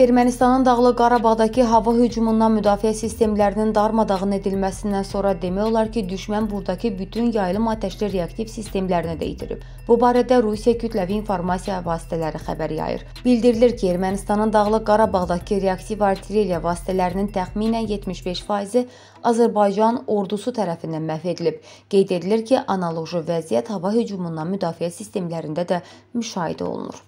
Ermənistanın Dağlıq Qarabağdakı hava hücumundan müdafiə sistemlərinin darmadağın edilməsindən sonra demək olar ki, düşmən buradakı bütün yayılım atəşli reaktiv sistemlərini də itirib. Bu barədə Rusiya kütləvi informasiya vasitələri xəbər yayır. Bildirilir ki, Ermənistanın Dağlıq Qarabağdakı reaktiv artilleriya vasitələrinin təxminən 75%-i Azərbaycan ordusu tərəfindən məhv edilib. Qeyd edilir ki, analoji vəziyyət hava hücumundan müdafiə sistemlərində də müşahidə olunur.